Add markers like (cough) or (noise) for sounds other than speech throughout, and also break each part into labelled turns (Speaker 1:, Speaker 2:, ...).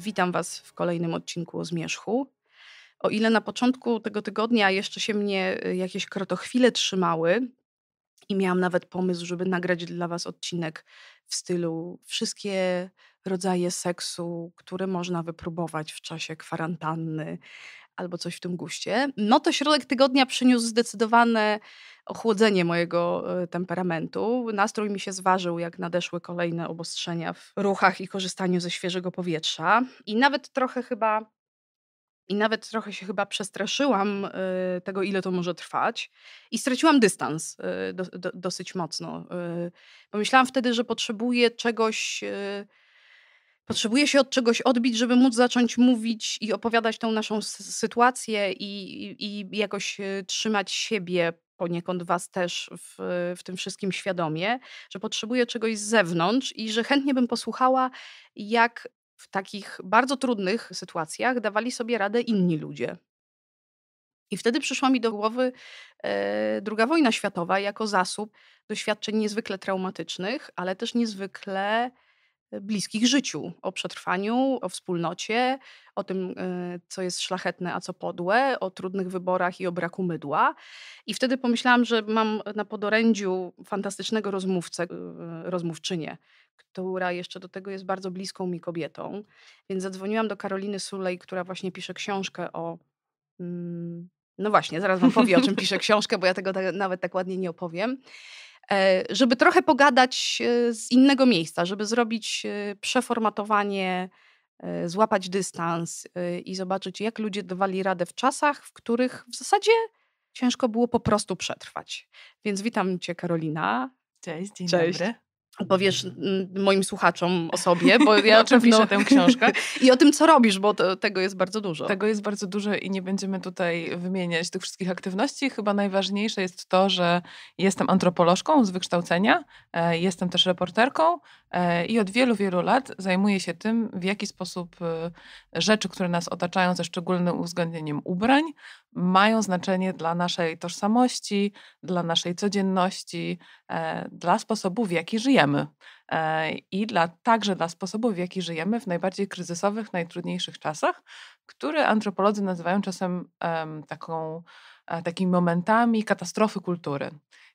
Speaker 1: Witam Was w kolejnym odcinku o Zmierzchu. O ile na początku tego tygodnia jeszcze się mnie y, jakieś krotochwile trzymały i miałam nawet pomysł, żeby nagrać dla Was odcinek w stylu wszystkie rodzaje seksu, które można wypróbować w czasie kwarantanny albo coś w tym guście, no to środek tygodnia przyniósł zdecydowane ochłodzenie mojego e, temperamentu. Nastrój mi się zważył, jak nadeszły kolejne obostrzenia w ruchach i korzystaniu ze świeżego powietrza. I nawet trochę chyba. I nawet trochę się chyba przestraszyłam e, tego, ile to może trwać, i straciłam dystans e, do, do, dosyć mocno. Pomyślałam wtedy, że potrzebuję czegoś Potrzebuje się od czegoś odbić, żeby móc zacząć mówić i opowiadać tą naszą sytuację i, i, i jakoś e, trzymać siebie poniekąd was też w, w tym wszystkim świadomie, że potrzebuję czegoś z zewnątrz i że chętnie bym posłuchała, jak w takich bardzo trudnych sytuacjach dawali sobie radę inni ludzie. I wtedy przyszła mi do głowy e, II wojna światowa jako zasób doświadczeń niezwykle traumatycznych, ale też niezwykle bliskich życiu, o przetrwaniu, o wspólnocie, o tym, e, co jest szlachetne, a co podłe, o trudnych wyborach i o braku mydła. I wtedy pomyślałam, że mam na podorędziu fantastycznego rozmówcę, e, rozmówczynię, która jeszcze do tego jest bardzo bliską mi kobietą. Więc zadzwoniłam do Karoliny Sulej, która właśnie pisze książkę o. Mm, no właśnie, zaraz wam powiem, o czym pisze (laughs) książkę, bo ja tego tak, nawet tak ładnie nie opowiem. E, żeby trochę pogadać e, z innego miejsca, żeby zrobić e, przeformatowanie, złapać dystans i zobaczyć, jak ludzie dawali radę w czasach, w których w zasadzie ciężko było po prostu przetrwać. Więc witam Cię, Karolina. Cześć, dzień Cześć. dobry powiesz mm, moim słuchaczom o sobie, bo ja o (laughs) czym pewno... piszę tę książkę. I o tym, co robisz, bo to, tego jest bardzo dużo. Tego jest bardzo
Speaker 2: dużo i nie będziemy tutaj wymieniać tych wszystkich aktywności. Chyba najważniejsze jest to, że jestem antropolożką z wykształcenia, e, jestem też reporterką e, i od wielu, wielu lat zajmuję się tym, w jaki sposób e, rzeczy, które nas otaczają, ze szczególnym uwzględnieniem ubrań, mają znaczenie dla naszej tożsamości, dla naszej codzienności, e, dla sposobu, w jaki żyjemy. E, i dla, także dla sposobu, w jaki żyjemy w najbardziej kryzysowych, najtrudniejszych czasach, które antropolodzy nazywają czasem taką, e, takimi momentami katastrofy kultury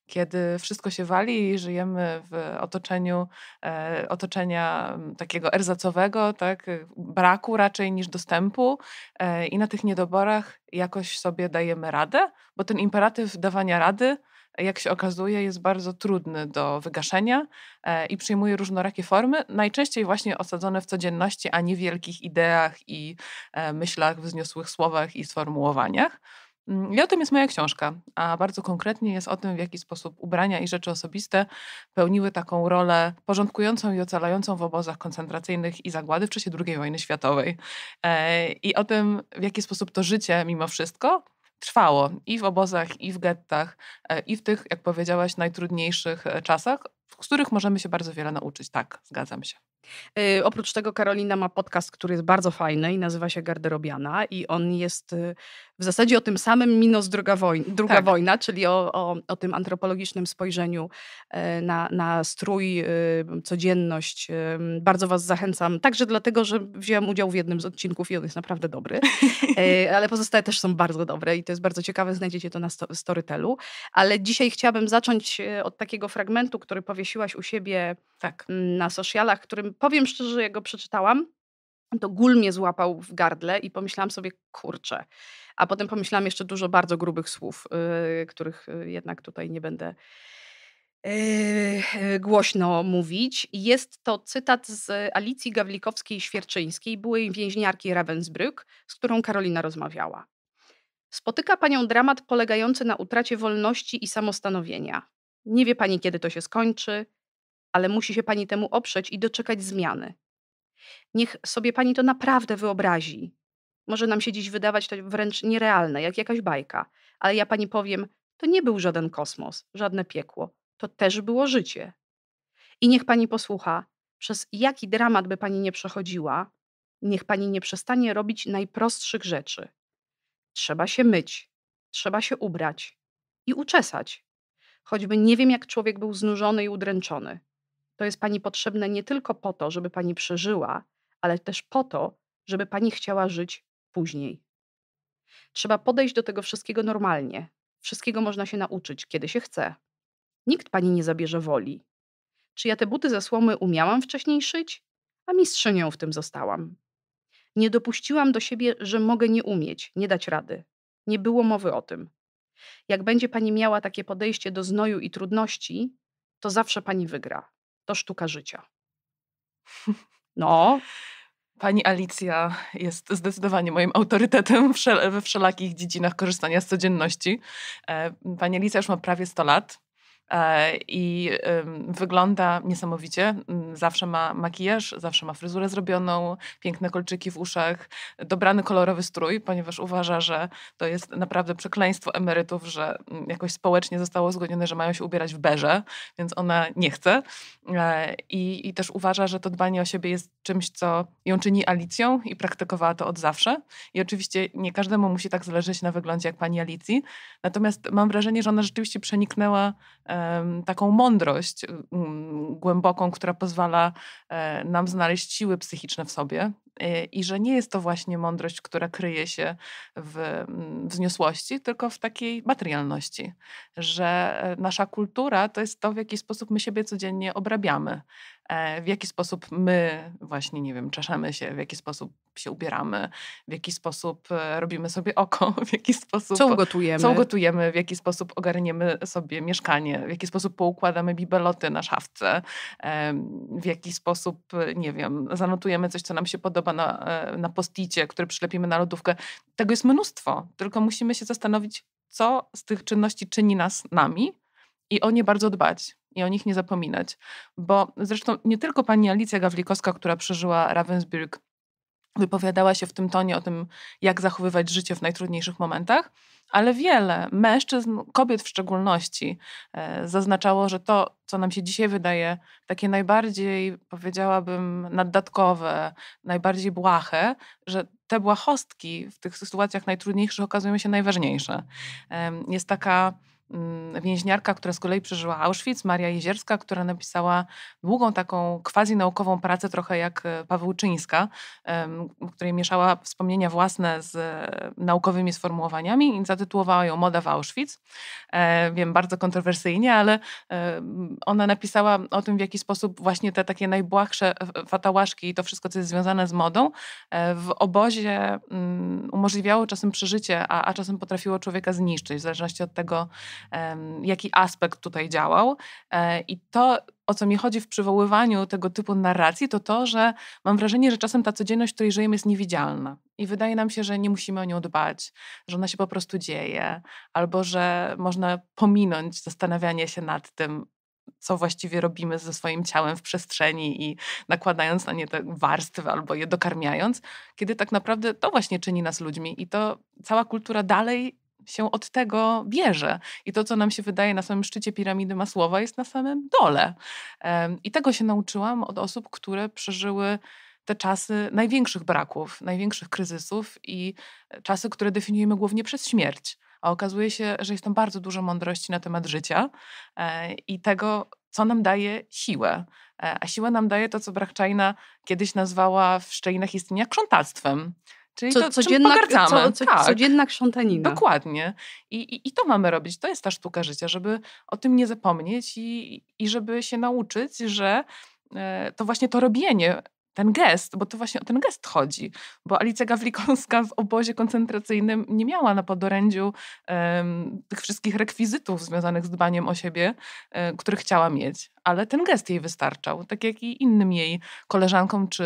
Speaker 2: kiedy wszystko się wali i żyjemy w otoczeniu e, otoczenia takiego erzacowego, tak, braku raczej niż dostępu e, i na tych niedoborach jakoś sobie dajemy radę, bo ten imperatyw dawania rady jak się okazuje, jest bardzo trudny do wygaszenia e, i przyjmuje różnorakie formy, najczęściej właśnie osadzone w codzienności, a nie wielkich ideach i e, myślach, wzniosłych słowach i sformułowaniach. Mm, I o tym jest moja książka, a bardzo konkretnie jest o tym, w jaki sposób ubrania i rzeczy osobiste pełniły taką rolę porządkującą i ocalającą w obozach koncentracyjnych i zagłady w czasie II wojny światowej. E, I o tym, w jaki sposób to życie mimo wszystko trwało i w obozach, i w gettach, e, i w tych, jak powiedziałaś, najtrudniejszych e, czasach, w których możemy się bardzo wiele nauczyć. Tak, zgadzam się.
Speaker 1: Y, oprócz tego Karolina ma podcast, który jest bardzo fajny i nazywa się Garderobiana i on jest y, w zasadzie o tym samym minus druga, wojn druga tak. wojna, czyli o, o, o, tym antropologicznym spojrzeniu e, na, na strój, y, codzienność. Bardzo was zachęcam, także dlatego, że wzięłam udział w jednym z odcinków i on jest naprawdę dobry, e, (laughs) ale pozostałe też są bardzo dobre i to jest bardzo ciekawe, znajdziecie to na Storytelu. Ale dzisiaj chciałabym zacząć e, od takiego fragmentu, który powiesiłaś u siebie tak. Mm, na socialach, którym powiem szczerze, że jego go przeczytałam, to gul mnie złapał w gardle i pomyślałam sobie, kurczę. A potem pomyślałam jeszcze dużo bardzo grubych słów, yy, których y, jednak tutaj nie będę yy, głośno mówić. Jest to cytat z Alicji Gawlikowskiej-Świerczyńskiej, byłej więźniarki Ravensbrück, z którą Karolina rozmawiała. Spotyka panią dramat polegający na utracie wolności i samostanowienia. Nie wie pani, kiedy to się skończy, ale musi się pani temu oprzeć i doczekać zmiany. Niech sobie pani to naprawdę wyobrazi. Może nam się dziś wydawać to wręcz nierealne, jak jakaś bajka, ale ja pani powiem, to nie był żaden kosmos, żadne piekło. To też było życie. I niech pani posłucha, przez jaki dramat by pani nie przechodziła, niech pani nie przestanie robić najprostszych rzeczy. Trzeba się myć, trzeba się ubrać i uczesać. Choćby nie wiem, jak człowiek był znużony i udręczony to jest pani potrzebne nie tylko po to, żeby pani przeżyła, ale też po to, żeby pani chciała żyć później. Trzeba podejść do tego wszystkiego normalnie. Wszystkiego można się nauczyć, kiedy się chce. Nikt pani nie zabierze woli. Czy ja te buty ze słomy umiałam wcześniej szyć? A mistrzynią w tym zostałam. Nie dopuściłam do siebie, że mogę nie umieć, nie dać rady. Nie było mowy o tym. Jak będzie pani miała takie podejście do znoju i trudności, to zawsze pani wygra to sztuka życia.
Speaker 2: No. Pani Alicja jest zdecydowanie moim autorytetem we wszelakich dziedzinach korzystania z codzienności. E, pani Alicja już ma prawie 100 lat. E, i wygląda niesamowicie. Zawsze ma makijaż, zawsze ma fryzurę zrobioną, piękne kolczyki w uszach, dobrany kolorowy strój, ponieważ uważa, że to jest naprawdę przekleństwo emerytów, że jakoś społecznie zostało uzgodnione, że mają się ubierać w berze, więc ona nie chce. E, I, i też uważa, że to dbanie o siebie jest czymś, co ją czyni Alicją i praktykowała to od zawsze. I oczywiście nie każdemu musi tak zależeć na wyglądzie jak pani Alicji. Natomiast mam wrażenie, że ona rzeczywiście przeniknęła e, taką mądrość mm, głęboką, która pozwala e, nam znaleźć siły psychiczne w sobie, Y, i że nie jest to właśnie mądrość, która kryje się w mm, wzniosłości, tylko w takiej materialności, że e, nasza kultura to jest to, w jaki sposób my siebie codziennie obrabiamy, e, w jaki sposób my właśnie, nie wiem, czeszemy się, w jaki sposób się ubieramy, w jaki sposób e, robimy sobie oko, (laughs) w jaki sposób... Co ugotujemy. Co ugotujemy, w jaki sposób ogarniemy sobie mieszkanie, w jaki sposób poukładamy bibeloty na szafce, w jaki sposób, nie wiem, zanotujemy coś, co nam się podoba, podoba na, e, na posticie, który przylepimy na lodówkę. Tego jest mnóstwo, tylko musimy się zastanowić, co z tych czynności czyni nas nami i o nie bardzo dbać i o nich nie zapominać. Bo zresztą nie tylko pani Alicja Gawlikowska, która przeżyła Ravensbrück, wypowiadała się w tym tonie o tym, jak zachowywać życie w najtrudniejszych momentach, ale wiele mężczyzn, kobiet w szczególności, e, zaznaczało, że to, co nam się dzisiaj wydaje takie najbardziej, powiedziałabym, naddatkowe, najbardziej błahe, że te błahostki w tych sytuacjach najtrudniejszych okazują się najważniejsze. Jest taka Mm, więźniarka, która z kolei przeżyła Auschwitz, Maria Jezierska, która napisała długą taką quasi-naukową pracę, trochę jak e, Paweł Czyńska, w której mieszała wspomnienia własne z e, naukowymi sformułowaniami i zatytułowała ją Moda w Auschwitz. E, wiem, bardzo kontrowersyjnie, ale ona napisała o tym, w jaki sposób właśnie te takie najbłahsze fatałaszki i to wszystko, co jest związane z modą, w obozie mm, umożliwiało czasem przeżycie, a, a czasem potrafiło człowieka zniszczyć, w zależności od tego, jaki aspekt tutaj działał. E, I to, o co mi chodzi w przywoływaniu tego typu narracji, to to, że mam wrażenie, że czasem ta codzienność, w której żyjemy, jest niewidzialna. I wydaje nam się, że nie musimy o nią dbać, że ona się po prostu dzieje, albo że można pominąć zastanawianie się nad tym, co właściwie robimy ze swoim ciałem w przestrzeni i nakładając na nie te warstwy albo je dokarmiając, kiedy tak naprawdę to właśnie czyni nas ludźmi i to cała kultura dalej się od tego bierze. I to, co nam się wydaje na samym szczycie piramidy Masłowa, jest na samym dole. I tego się nauczyłam od osób, które przeżyły te czasy największych braków, największych kryzysów i e, czasy, które definiujemy głównie przez śmierć. A okazuje się, że jest tam bardzo dużo mądrości na temat życia e, i tego, co nam daje siłę. E, a siłę nam daje to, co Brachczajna kiedyś nazwała w Szczelinach istnienia krzątactwem Czyli co, to, codzienna, co, co, tak. codzienna krzątanina. Dokładnie. I, I, i, to mamy robić. To jest ta sztuka życia, żeby o tym nie zapomnieć i, i żeby się nauczyć, że e, to właśnie to robienie ten gest, bo to właśnie o ten gest chodzi, bo Alicja Gawlikowska w obozie koncentracyjnym nie miała na podorędziu um, tych wszystkich rekwizytów związanych z dbaniem o siebie, um, e, które chciała mieć, ale ten gest jej wystarczał, tak jak i innym jej koleżankom czy,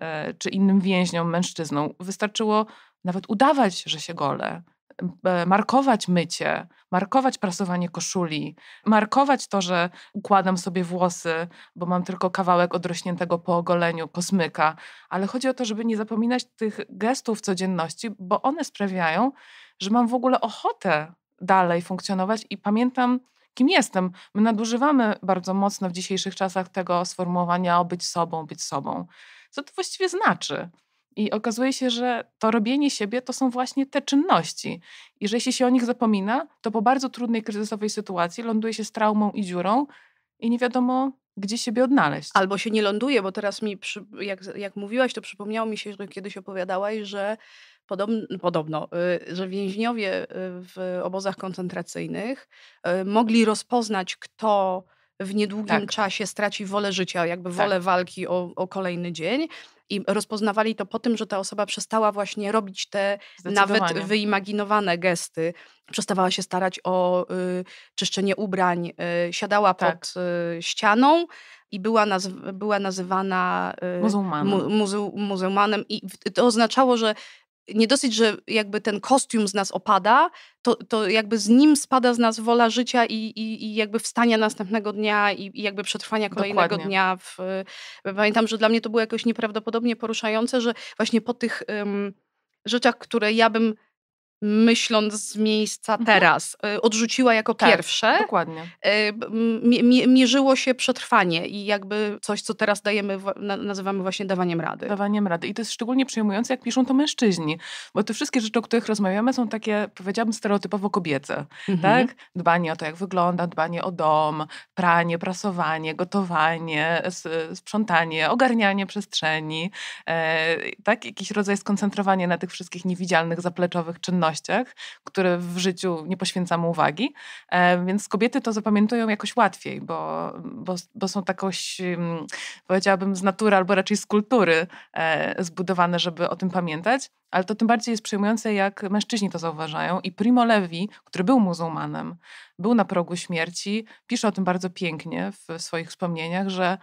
Speaker 2: um, czy innym więźniom, mężczyznom. Wystarczyło nawet udawać, że się gole, E, markować mycie, markować prasowanie koszuli, markować to, że układam sobie włosy, bo mam tylko kawałek odrośniętego po ogoleniu kosmyka, ale chodzi o to, żeby nie zapominać tych gestów codzienności, bo one sprawiają, że mam w ogóle ochotę dalej funkcjonować i pamiętam, kim jestem. My nadużywamy bardzo mocno w dzisiejszych czasach tego sformułowania o być sobą, być sobą. Co to właściwie znaczy? I okazuje się, że to robienie siebie to są właśnie te czynności. I że jeśli się o nich zapomina, to po bardzo trudnej, kryzysowej sytuacji ląduje się z traumą
Speaker 1: i dziurą i nie wiadomo, gdzie siebie odnaleźć. Albo się nie ląduje, bo teraz mi, przy, jak, jak mówiłaś, to przypomniało mi się, że kiedyś opowiadałaś, że podobno, podobno y, że więźniowie y, w obozach koncentracyjnych y, mogli rozpoznać, kto w niedługim tak. czasie straci wolę życia, jakby tak. wolę tak. walki o, o, kolejny dzień, i rozpoznawali to po tym, że ta osoba przestała właśnie robić te nawet wyimaginowane gesty, przestawała się starać o y, czyszczenie ubrań, y, siadała tak. pod y, ścianą i była, naz- była nazywana y, muzułmanem. Mu- muzu- muzułmanem. I to oznaczało, że nie dosyć, że jakby ten kostium z nas opada, to, to jakby z nim spada z nas wola życia i, i, i jakby wstania następnego dnia i, i jakby przetrwania kolejnego Dokładnie. dnia. W, e, pamiętam, że dla mnie to było jakoś nieprawdopodobnie poruszające, że właśnie po tych um, rzeczach, które ja bym myśląc z miejsca mhm. teraz, y, odrzuciła jako tak, pierwsze. Dokładnie. Y, mierzyło się przetrwanie i jakby coś, co teraz dajemy, nazywamy właśnie dawaniem rady. Dawaniem rady. I to jest szczególnie przejmujące, jak piszą to mężczyźni, bo te wszystkie rzeczy, o których
Speaker 2: rozmawiamy, są takie, powiedziałabym, stereotypowo kobiece. Mhm. Tak? Dbanie o to, jak wygląda, dbanie o dom, pranie, prasowanie, gotowanie, sprzątanie, ogarnianie przestrzeni, e, tak? Jakiś rodzaj skoncentrowania na tych wszystkich niewidzialnych, zapleczowych czynnościach które w życiu nie poświęcamy uwagi, e, więc kobiety to zapamiętują jakoś łatwiej, bo, bo, bo są takoś, tak powiedziałabym, z natury albo raczej z kultury e, zbudowane, żeby o tym pamiętać. Ale to tym bardziej jest przejmujące, jak mężczyźni to zauważają. I Primo Levi, który był muzułmanem, był na progu śmierci, pisze o tym bardzo pięknie w swoich wspomnieniach, że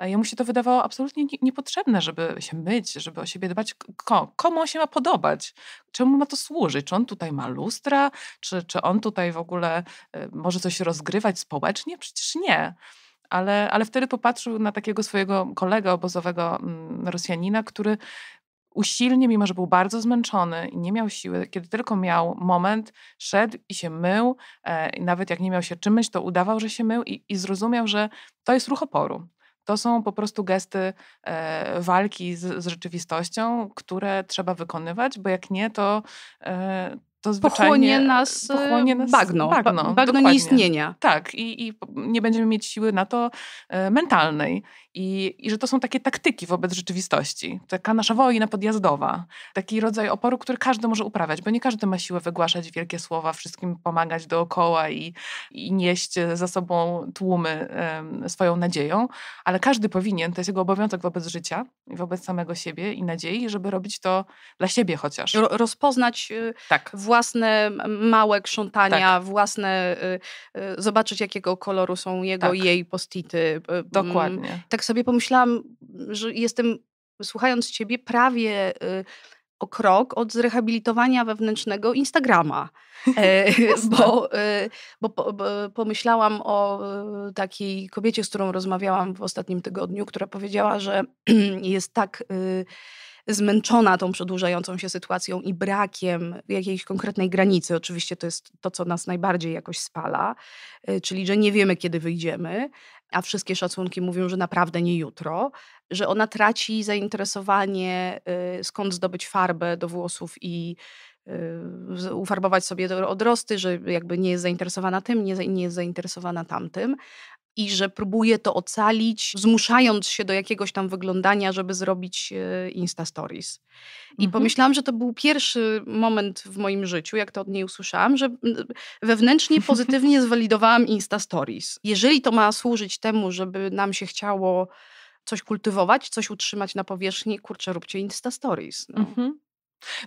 Speaker 2: Jemu się to wydawało absolutnie niepotrzebne, żeby się myć, żeby o siebie dbać. Ko, komu on się ma podobać? Czemu ma to służyć? Czy on tutaj ma lustra? Czy, czy on tutaj w ogóle y, może coś rozgrywać społecznie? Przecież nie. Ale, ale wtedy popatrzył na takiego swojego kolegę obozowego mm, Rosjanina, który usilnie, mimo że był bardzo zmęczony i nie miał siły, kiedy tylko miał moment, szedł i się mył. E, nawet jak nie miał się czym myć, to udawał, że się mył i, i zrozumiał, że to jest ruch oporu. To są po prostu gesty e, walki z, z rzeczywistością, które trzeba wykonywać, bo jak nie, to, e, to pochłonie nas, e, pochłonie nas bagno, bagno, bagno nieistnienia. Tak, i, i nie będziemy mieć siły na to e, mentalnej. I, I że to są takie taktyki wobec rzeczywistości. Taka nasza wojna podjazdowa. Taki rodzaj oporu, który każdy może uprawiać, bo nie każdy ma siłę wygłaszać wielkie słowa, wszystkim pomagać dookoła i, i nieść za sobą tłumy swoją nadzieją, ale każdy powinien, to jest jego obowiązek wobec życia,
Speaker 1: wobec samego siebie i nadziei, żeby robić to dla siebie chociaż. Ro rozpoznać y, tak własne małe krzątania, tak. własne y, y, zobaczyć jakiego koloru są jego tak. i jej postity. Y, mm. Dokładnie. Tak sobie pomyślałam, że jestem słuchając ciebie prawie o krok od zrehabilitowania wewnętrznego Instagrama. E, (laughs) (laughs) bo, bo, pomyślałam o takiej kobiecie, z którą rozmawiałam w ostatnim tygodniu, która powiedziała, że (clears throat) jest tak zmęczona tą przedłużającą się sytuacją i brakiem jakiejś konkretnej granicy. Oczywiście to jest to, co nas najbardziej jakoś spala, y, czyli że nie wiemy, kiedy wyjdziemy, a wszystkie szacunki mówią, że naprawdę nie jutro, że ona traci zainteresowanie, y, skąd zdobyć farbę do włosów i y, ufarbować sobie odrosty, że jakby nie jest zainteresowana tym, nie, nie jest zainteresowana tamtym i że próbuje to ocalić, zmuszając się do jakiegoś tam wyglądania, żeby zrobić e, Insta Stories. I mhm. pomyślałam, że to był pierwszy moment w moim życiu, jak to od niej usłyszałam, że wewnętrznie pozytywnie (laughs) zwalidowałam Insta Stories. Jeżeli to ma służyć temu, żeby nam się chciało coś kultywować, coś utrzymać na powierzchni, kurczę, róbcie Insta Stories. No. Mhm.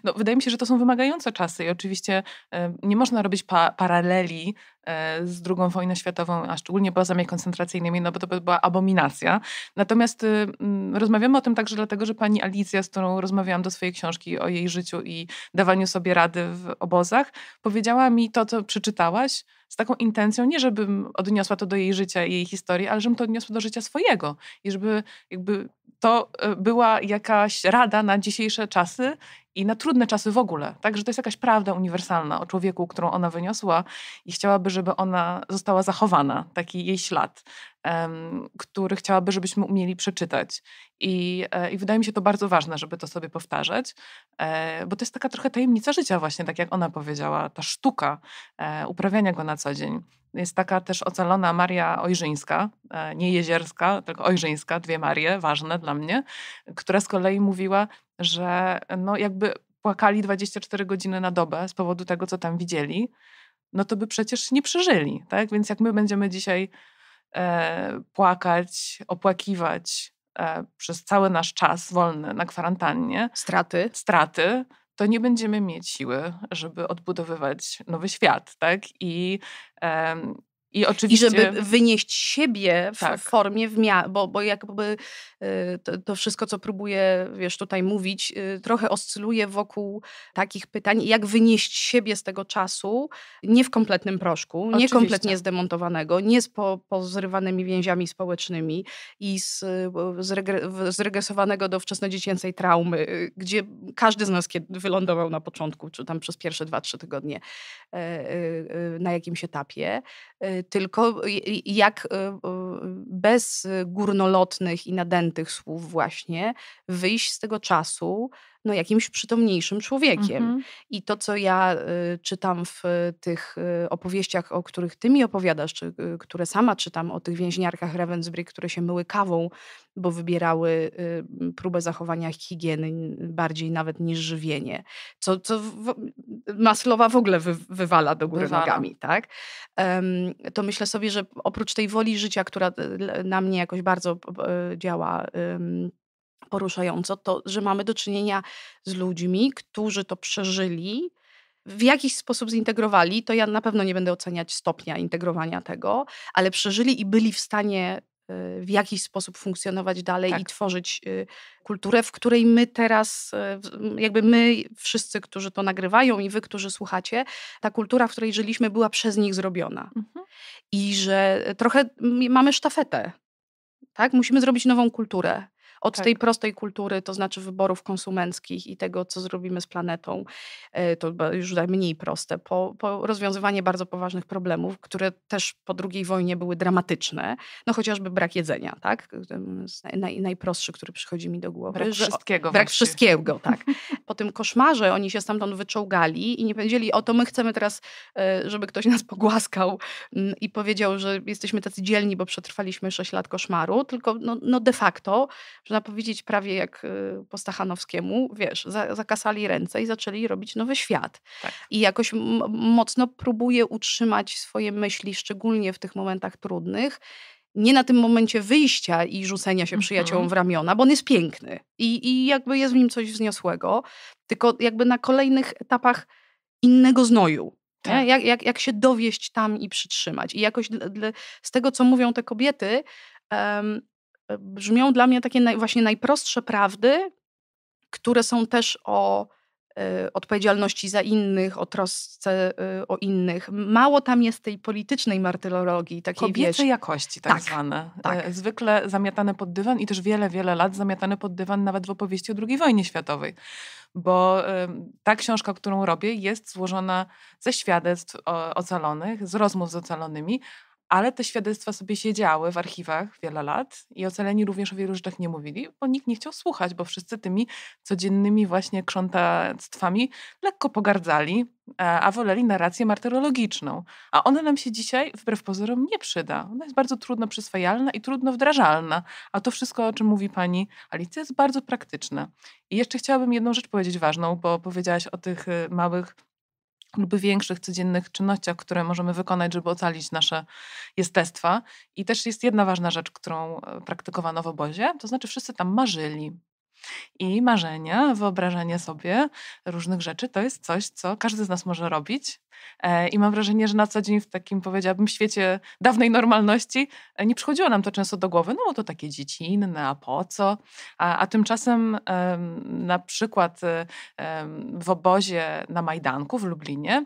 Speaker 1: No, wydaje mi się, że to są
Speaker 2: wymagające czasy i oczywiście e, nie można robić pa paraleli e, z II wojną światową, a szczególnie bazami koncentracyjnymi, no bo to by była abominacja. Natomiast y, mm, rozmawiamy o tym także dlatego, że pani Alicja, z którą rozmawiałam do swojej książki o jej życiu i dawaniu sobie rady w obozach, powiedziała mi to, co przeczytałaś, z taką intencją, nie żebym odniosła to do jej życia i jej historii, ale żebym to odniosła do życia swojego i żeby jakby to e, była jakaś rada na dzisiejsze czasy i na trudne czasy w ogóle. Także to jest jakaś prawda uniwersalna o człowieku, którą ona wyniosła i chciałaby, żeby ona została zachowana, taki jej ślad, um, który chciałaby, żebyśmy umieli przeczytać. I, e, I wydaje mi się to bardzo ważne, żeby to sobie powtarzać, e, bo to jest taka trochę tajemnica życia, właśnie tak jak ona powiedziała, ta sztuka e, uprawiania go na co dzień. Jest taka też ocalona Maria Ojrzyńska, e, nie Jezierska, tylko Ojrzyńska, dwie Marie, ważne dla mnie, która z kolei mówiła, że no jakby płakali 24 godziny na dobę z powodu tego, co tam widzieli, no to by przecież nie przeżyli, tak? Więc jak my będziemy dzisiaj e, płakać, opłakiwać e, przez cały nasz czas wolny na kwarantannie... Straty. Straty, to nie będziemy mieć siły, żeby odbudowywać nowy świat, tak? I, e, i oczywiście... I żeby
Speaker 1: wynieść siebie w tak. formie, w mia- bo, bo jakby y, to, to, wszystko, co próbuję, wiesz, tutaj mówić, y, trochę oscyluje wokół takich pytań, jak wynieść siebie z tego czasu, nie w kompletnym proszku, oczywiście. nie kompletnie zdemontowanego, nie z po, pozrywanymi więziami społecznymi i z, y, z regre- zregresowanego do wczesnodziecięcej traumy, gdzie każdy z nas kiedy wylądował na początku, czy tam przez pierwsze dwa, trzy tygodnie e, e, e, na jakimś etapie, tylko jak y, y, bez y, górnolotnych i nadętych słów właśnie wyjść z tego czasu, no, jakimś przytomniejszym człowiekiem. Mhm. I to, co ja y, czytam w y, tych y, opowieściach, o których ty mi opowiadasz, czy y, które sama czytam o tych więźniarkach Ravensbrück, które się myły kawą, bo wybierały y, próbę zachowania higieny bardziej nawet niż żywienie, co, co w, Maslowa w ogóle wy, wywala do góry wywala. nogami, tak? to myślę sobie, że oprócz tej woli życia, która y, na mnie jakoś bardzo działa, um, poruszająco, to że mamy do czynienia z ludźmi, którzy to przeżyli, w jakiś sposób zintegrowali, to ja na pewno nie będę oceniać stopnia integrowania tego, ale przeżyli i byli w stanie y, w jakiś sposób funkcjonować dalej tak. i tworzyć y, kulturę, w której my teraz, y, jakby my wszyscy, którzy to nagrywają i wy, którzy słuchacie, ta kultura, w której żyliśmy, była przez nich zrobiona. Mhm. I że trochę mamy sztafetę. Tak? Musimy zrobić nową kulturę. Od tak. tej prostej kultury, to znaczy wyborów konsumenckich i tego, co zrobimy z planetą, e, to już mniej proste, po, po rozwiązywanie bardzo poważnych problemów, które też po II wojnie były dramatyczne, no chociażby brak jedzenia, tak? Naj, najprostszy, który przychodzi mi do głowy. Brak że, wszystkiego. Brak właśnie. wszystkiego, (laughs) tak. Po tym koszmarze oni się stamtąd wyczołgali i nie powiedzieli, o to my chcemy teraz, e, żeby ktoś nas pogłaskał mm, i powiedział, że jesteśmy tacy dzielni, bo przetrwaliśmy 6 lat koszmaru, tylko no, no de facto, że można powiedzieć prawie jak y, po Stachanowskiemu, wiesz, zakasali ręce i zaczęli robić nowy świat. Tak. I jakoś mocno próbuje utrzymać swoje myśli, szczególnie w tych momentach trudnych, nie na tym momencie wyjścia i rzucenia się przyjaciołom mhm. w ramiona, bo on jest piękny i, i jakby jest w nim coś wzniosłego, tylko jakby na kolejnych etapach innego znoju. Tak. Jak, jak, jak się dowieść tam i przytrzymać. I jakoś z tego, co mówią te kobiety, um, brzmią dla mnie takie naj, właśnie najprostsze prawdy, które są też o e, odpowiedzialności za innych, o trosce e, o innych. Mało tam jest tej politycznej martyrologii, takiej Kobiece wiesz, jakości tak, tak zwane.
Speaker 2: E, tak. Zwykle zamiatane pod dywan i też wiele, wiele lat zamiatane pod dywan nawet w opowieści o II wojnie światowej. Bo ta książka, którą robię, jest złożona ze świadectw ocalonych, z rozmów z ocalonymi, ale te świadectwa sobie siedziały w archiwach wiele lat i ocaleni również o wielu rzeczach nie mówili, bo nikt nie chciał słuchać, bo wszyscy tymi codziennymi właśnie krzątactwami lekko pogardzali, e, a woleli narrację martyrologiczną. A ona nam się dzisiaj, wbrew pozorom, nie przyda. Ona jest bardzo trudno przyswajalna i trudno wdrażalna, a to wszystko, o czym mówi pani Alicja, jest bardzo praktyczne. I jeszcze chciałabym jedną rzecz powiedzieć ważną, bo powiedziałaś o tych y, małych lub większych codziennych czynnościach, które możemy wykonać, żeby ocalić nasze jestestwa. I też jest jedna ważna rzecz, którą e, praktykowano w obozie, to znaczy wszyscy tam marzyli. I marzenia, wyobrażanie sobie różnych rzeczy to jest coś, co każdy z nas może robić. E, I mam wrażenie, że na co dzień w takim, powiedziałabym, świecie dawnej normalności e, nie przychodziło nam to często do głowy, no bo to takie dziecinne, a po co? A, a tymczasem na przykład e, w obozie na Majdanku w Lublinie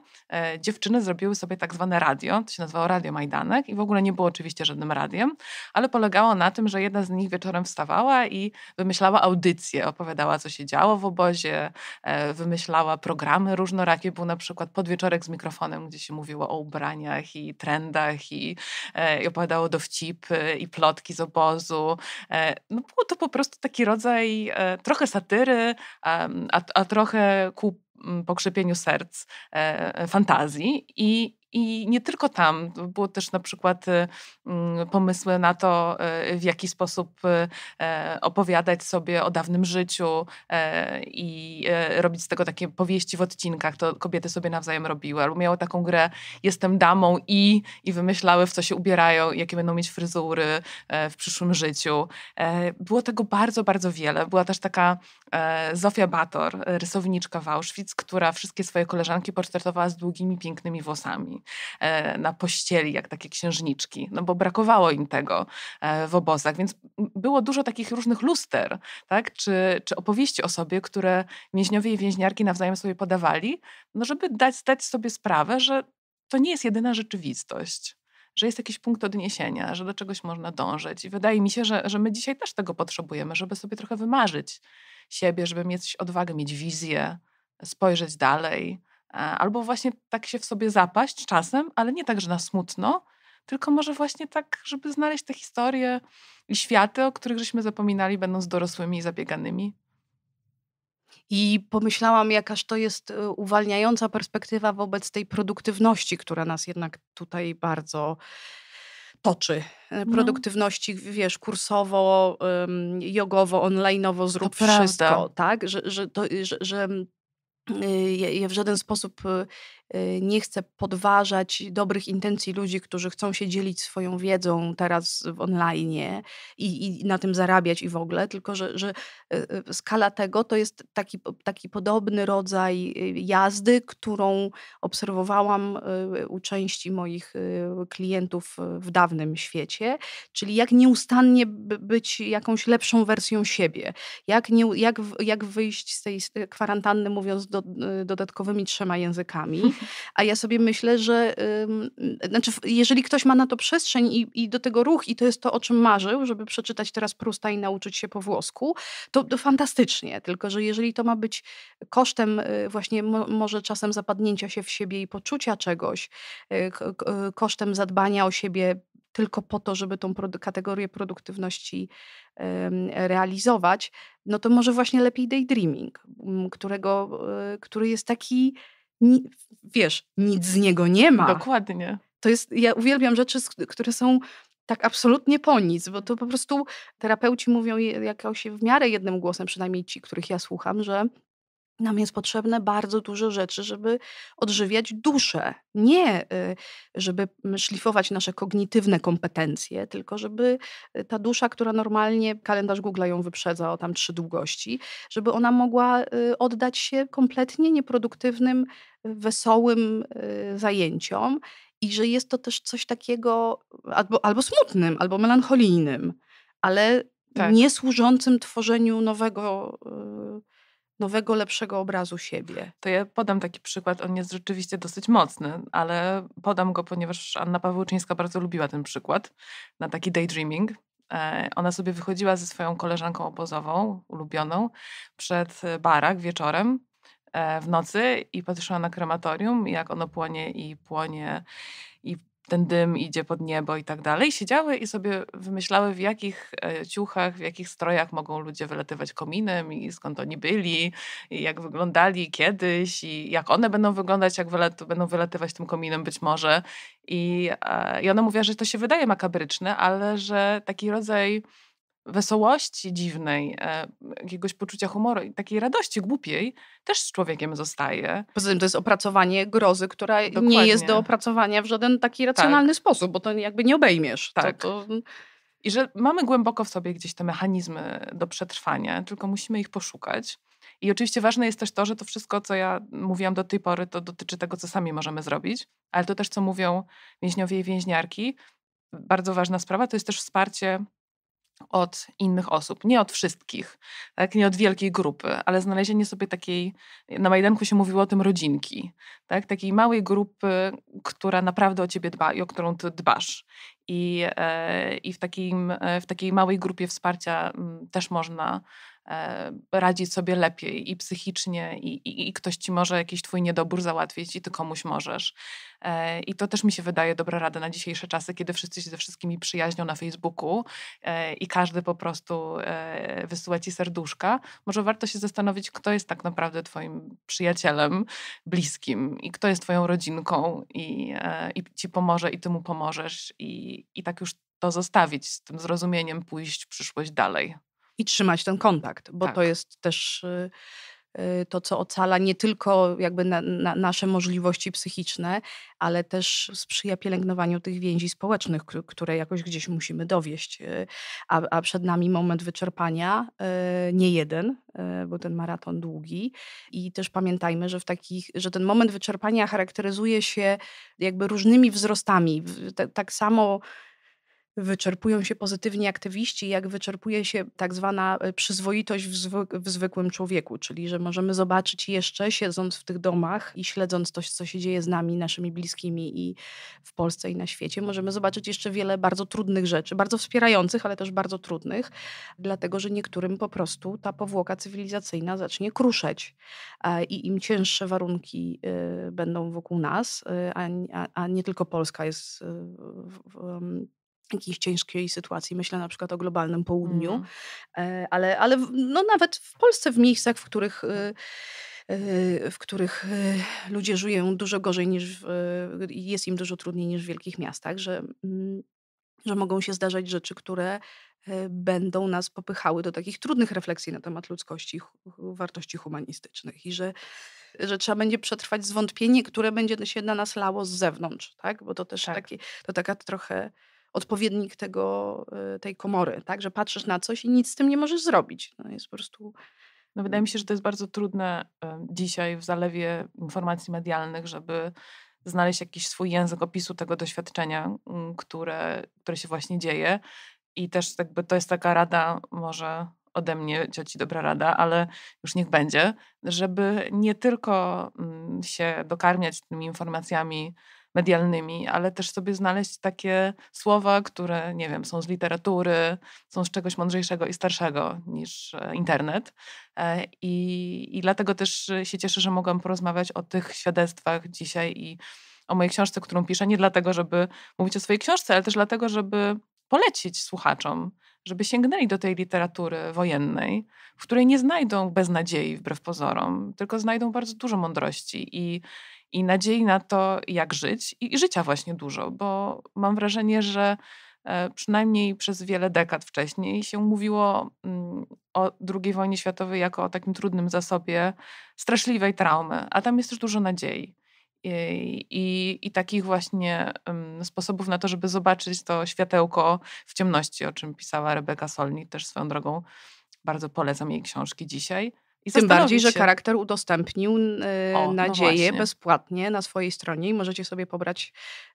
Speaker 2: dziewczyny zrobiły sobie tak zwane radio, to się nazywało Radio Majdanek i w ogóle nie było oczywiście żadnym radiem, ale polegało na tym, że jedna z nich wieczorem wstawała i wymyślała audycję opowiadała, co się działo w obozie, e, wymyślała programy różnorakie. Był na przykład podwieczorek z mikrofonem, gdzie się mówiło o ubraniach i trendach i, e, i opowiadało dowcipy i plotki z obozu. E, no, było to po prostu taki rodzaj trochę satyry, a, a trochę ku pokrzepieniu serc, fantazji i i nie tylko tam, było też na przykład y, mm, pomysły na to, y, w jaki sposób y, e, opowiadać sobie o dawnym życiu e, i e, robić z tego takie powieści w odcinkach. To kobiety sobie nawzajem robiły, albo miały taką grę Jestem damą i i wymyślały, w co się ubierają, jakie będą mieć fryzury w przyszłym życiu. Było tego bardzo, bardzo wiele. Była też taka Zofia Bator, rysowniczka w Auschwitz, która wszystkie swoje koleżanki portretowała z długimi, pięknymi włosami. E, na pościeli, jak takie księżniczki, no bo brakowało im tego e, w obozach, więc było dużo takich różnych luster, tak, czy, czy opowieści o sobie, które więźniowie i więźniarki nawzajem sobie podawali, no żeby dać, zdać sobie sprawę, że to nie jest jedyna rzeczywistość że jest jakiś punkt odniesienia, że do czegoś można dążyć. I wydaje mi się, że, że my dzisiaj też tego potrzebujemy, żeby sobie trochę wymarzyć siebie, żeby mieć odwagę, mieć wizję, spojrzeć dalej, E, albo właśnie tak się w sobie zapaść czasem, ale nie tak, że na smutno, tylko może właśnie tak, żeby znaleźć te historie i światy, o których żeśmy zapominali, będąc dorosłymi i zabieganymi.
Speaker 1: I pomyślałam, jakaż to jest e, uwalniająca perspektywa wobec tej produktywności, która nas jednak tutaj bardzo toczy. E, no. Produktywności, no. wiesz, kursowo, jogowo, onlineowo, zrób to wszystko, prawda. tak? Że, że, to, że, że Y, je, w żaden sposób y, Y, nie chcę podważać dobrych intencji ludzi, którzy chcą się dzielić swoją wiedzą teraz w online i, i na tym zarabiać i w ogóle, tylko że, że y, y, skala tego to jest taki, taki podobny rodzaj jazdy, którą obserwowałam u części moich klientów w dawnym świecie, czyli jak nieustannie być jakąś lepszą wersją siebie, jak, nie, jak, jak wyjść z tej kwarantanny mówiąc do, dodatkowymi trzema językami. A ja sobie myślę, że znaczy, jeżeli ktoś ma na to przestrzeń i, i, do tego ruch, i to jest to, o czym marzył, żeby przeczytać teraz Prusta i nauczyć się po włosku, to, to fantastycznie. Tylko, że jeżeli to ma być kosztem y, właśnie mo, może czasem zapadnięcia się w siebie i poczucia czegoś, y, y, kosztem zadbania o siebie tylko po to, żeby tą produ kategorię produktywności realizować, no to może właśnie lepiej daydreaming, którego, który jest taki ni, wiesz, nic z niego nie ma. Dokładnie. To jest, ja uwielbiam rzeczy, które są tak absolutnie po nic, bo to po prostu terapeuci mówią jakoś w miarę jednym głosem, przynajmniej ci, których ja słucham, że nam jest potrzebne bardzo dużo rzeczy, żeby odżywiać duszę. Nie, y, żeby mm, szlifować nasze kognitywne kompetencje, tylko żeby y, ta dusza, która normalnie kalendarz Google ją wyprzedza o tam trzy długości, żeby ona mogła y, oddać się kompletnie nieproduktywnym, wesołym zajęciom. I że jest to też coś takiego albo, albo smutnym, albo melancholijnym, ale tak. nie służącym tworzeniu nowego nowego, lepszego obrazu siebie. To ja podam taki przykład, on jest rzeczywiście
Speaker 2: dosyć mocny, ale podam go, ponieważ Anna Pawłczyńska bardzo lubiła ten przykład na taki daydreaming. E, ona sobie wychodziła ze swoją koleżanką obozową, ulubioną, przed e, barak wieczorem e, w nocy i patrzyła na krematorium, jak ono płonie i płonie ten dym idzie pod niebo i tak dalej. Siedziały i sobie wymyślały, w jakich e, ciuchach, w jakich strojach mogą ludzie wylatywać kominem i skąd oni byli, i jak wyglądali kiedyś i jak one będą wyglądać, jak wylat będą wylatywać tym kominem być może. I, e, I ona mówiła, że to się wydaje makabryczne, ale że taki rodzaj wesołości dziwnej, e, jakiegoś poczucia
Speaker 1: humoru i takiej radości głupiej też z człowiekiem zostaje. Poza tym to jest opracowanie grozy, która Dokładnie. nie jest do opracowania w żaden taki tak. racjonalny tak. sposób, bo to jakby nie obejmiesz. Tak. To, to... Mm.
Speaker 2: I że mamy głęboko w sobie gdzieś te mechanizmy do przetrwania, tylko musimy ich poszukać. I oczywiście ważne jest też to, że to wszystko, co ja mówiłam do tej pory, to dotyczy tego, co sami możemy zrobić, ale to też, co mówią więźniowie i więźniarki. Bardzo ważna sprawa to jest też wsparcie od innych osób, nie od wszystkich, tak? nie od wielkiej grupy, ale znalezienie sobie takiej, na Majdanku się mówiło o tym rodzinki, tak? takiej małej grupy, która naprawdę o ciebie dba i o którą ty dbasz. I, e, i w, takim, e, w takiej małej grupie wsparcia mm, też można E, radzić sobie lepiej i psychicznie, i, i, i, ktoś ci może jakiś twój niedobór załatwić, i ty komuś możesz. E, I to też mi się wydaje dobra rada na dzisiejsze czasy, kiedy wszyscy się ze wszystkimi przyjaźnią na Facebooku e, i każdy po prostu wysyła ci serduszka. Może warto się zastanowić, kto jest tak naprawdę twoim przyjacielem, bliskim i kto jest twoją rodzinką i, i ci pomoże i ty mu pomożesz i, i tak już to zostawić, z tym zrozumieniem pójść w przyszłość dalej
Speaker 1: i trzymać ten kontakt, bo tak. to jest też y, y, to, co ocala nie tylko jakby na, na nasze możliwości psychiczne, ale też sprzyja pielęgnowaniu tych więzi społecznych, które jakoś gdzieś musimy dowieść. Y, a, a przed nami moment wyczerpania, nie jeden, bo ten maraton długi. I też pamiętajmy, że, w takich, że ten moment wyczerpania charakteryzuje się jakby różnymi wzrostami. Tak samo wyczerpują się pozytywni aktywiści, jak wyczerpuje się tak zwana e, przyzwoitość w, w, zwykłym człowieku, czyli że możemy zobaczyć jeszcze, siedząc w tych domach i śledząc to, co się dzieje z nami, naszymi bliskimi i w Polsce i na świecie, możemy zobaczyć jeszcze wiele bardzo trudnych rzeczy, bardzo wspierających, ale też bardzo trudnych, dlatego że niektórym po prostu ta powłoka cywilizacyjna zacznie kruszeć e, i im cięższe warunki e, będą wokół nas, a, nie tylko Polska jest w, w, jakiejś ciężkiej sytuacji. Myślę na przykład o globalnym południu, mm. e, ale, ale no nawet w Polsce, w miejscach, w których e, tak. e, w których ludzie żyją dużo gorzej niż w, jest im dużo trudniej niż w wielkich miastach, że, mm, że mogą się zdarzać rzeczy, które będą nas popychały do takich trudnych refleksji na temat ludzkości, wartości humanistycznych i że, że trzeba będzie przetrwać zwątpienie, które będzie się na nas lało z zewnątrz, tak? Bo to też tak. Taki, to taka trochę odpowiednik tego, e, tej komory, tak? Że patrzysz na coś i nic z tym nie możesz zrobić. No jest po prostu...
Speaker 2: No wydaje mm. mi się, że to jest bardzo trudne dzisiaj w zalewie informacji medialnych, żeby znaleźć jakiś swój język opisu tego doświadczenia, mm, które, które się właśnie dzieje. I też jakby to jest taka rada może ode mnie, cioci dobra rada, ale już niech będzie, żeby nie tylko mm, się dokarmiać tymi informacjami medialnymi, ale też sobie znaleźć takie słowa, które, nie wiem, są z literatury, są z czegoś mądrzejszego i starszego niż e, internet. E, I, i dlatego też e, się cieszę, że mogłam porozmawiać o tych świadectwach dzisiaj i o mojej książce, którą piszę, nie dlatego, żeby mówić o swojej książce, ale też dlatego, żeby polecić słuchaczom, żeby sięgnęli do tej literatury wojennej, w której nie znajdą beznadziei wbrew pozorom, tylko znajdą bardzo dużo mądrości i, i nadziei na to, jak żyć i, życia właśnie dużo, bo mam wrażenie, że e, przynajmniej przez wiele dekad wcześniej się mówiło mm, o II wojnie światowej jako o takim trudnym zasobie straszliwej traumy, a tam jest też dużo nadziei. I, i, i takich właśnie mm, sposobów na to, żeby zobaczyć to światełko w ciemności, o czym pisała Rebeka Solnit, też swoją drogą bardzo polecam jej książki dzisiaj.
Speaker 1: I tym bardziej, że charakter udostępnił y, o, nadzieję no bezpłatnie na swojej stronie i możecie sobie pobrać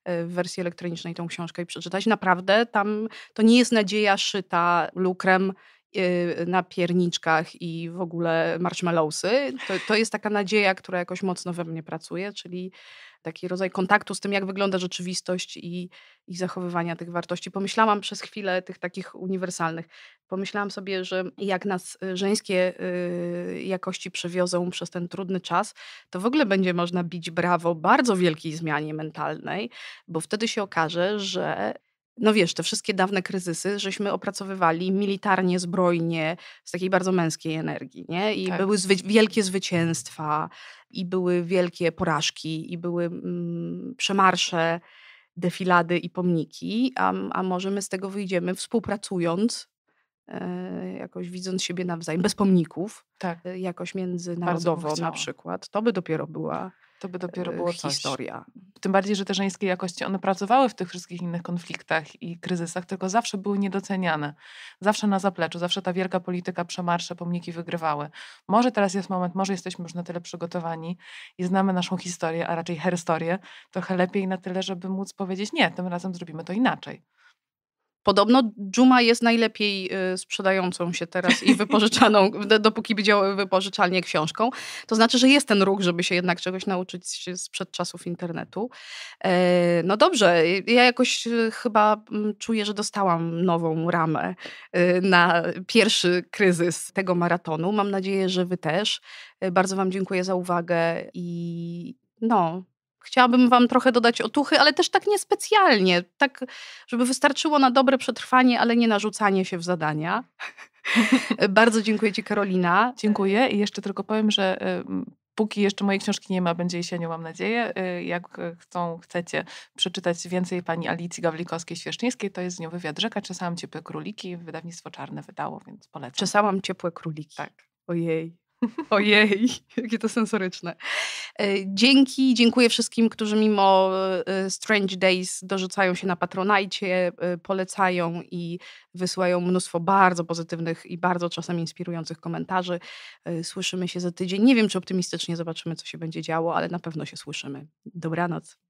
Speaker 1: y, w wersji elektronicznej tą książkę i przeczytać. Naprawdę tam to nie jest nadzieja szyta lukrem y, na pierniczkach i w ogóle marshmallowsy. To, to jest taka nadzieja, która jakoś mocno we mnie pracuje, czyli taki rodzaj kontaktu z tym, jak wygląda rzeczywistość i, i zachowywania tych wartości. Pomyślałam przez chwilę tych takich uniwersalnych. Pomyślałam sobie, że jak nas y, żeńskie y, jakości przewiozą przez ten trudny czas, to w ogóle będzie można bić brawo bardzo wielkiej zmianie mentalnej, bo wtedy się okaże, że no wiesz, te wszystkie dawne kryzysy, żeśmy opracowywali militarnie, zbrojnie, z takiej bardzo męskiej energii, nie? I tak. były zwy wielkie zwycięstwa, i były wielkie porażki, i były mm, przemarsze, defilady i pomniki, a, a może my z tego wyjdziemy współpracując, e, jakoś widząc siebie nawzajem, bez pomników, tak. E, jakoś międzynarodowo na przykład. To by dopiero była to by dopiero e, było coś. historia.
Speaker 2: Tym bardziej, że te żeńskie jakości, one pracowały w tych wszystkich innych konfliktach i kryzysach, tylko zawsze były niedoceniane. Zawsze na zapleczu, zawsze ta wielka polityka, przemarsze, pomniki wygrywały. Może teraz jest moment, może jesteśmy już na tyle przygotowani i znamy naszą historię, a raczej herstorię, trochę lepiej na tyle, żeby móc powiedzieć nie, tym razem zrobimy to inaczej.
Speaker 1: Podobno Juma jest najlepiej y, sprzedającą się teraz i (laughs) wypożyczaną, dopóki widział y, wypożyczalnie książką. To znaczy, że jest ten ruch, żeby się jednak czegoś nauczyć sprzed czasów internetu. E, no dobrze, ja jakoś y, chyba mm, czuję, że dostałam nową ramę na pierwszy kryzys tego maratonu. Mam nadzieję, że wy też. E, bardzo wam dziękuję za uwagę i no, chciałabym Wam trochę dodać otuchy, ale też tak niespecjalnie, tak, żeby wystarczyło na dobre przetrwanie, ale nie narzucanie się w zadania. (laughs) Bardzo dziękuję Ci, Karolina.
Speaker 2: Dziękuję i jeszcze tylko powiem, że y, póki jeszcze mojej książki nie ma, będzie jesienią, mam nadzieję. Y, jak chcą, chcecie przeczytać więcej pani Alicji Gawlikowskiej-Świeszczyńskiej, to jest z nią wywiad Rzeka.
Speaker 1: Czesałam ciepłe króliki, wydawnictwo Czarne wydało, więc polecam. Czesałam ciepłe króliki. Tak. Ojej. Ojej, jakie to sensoryczne. E, dzięki, dziękuję wszystkim, którzy mimo e, e, Strange Days dorzucają się na Patronajcie, polecają i wysyłają mnóstwo bardzo pozytywnych i bardzo czasem inspirujących komentarzy. Słyszymy się za tydzień. Nie wiem, czy optymistycznie zobaczymy, co się będzie działo, ale na pewno się słyszymy. Dobranoc.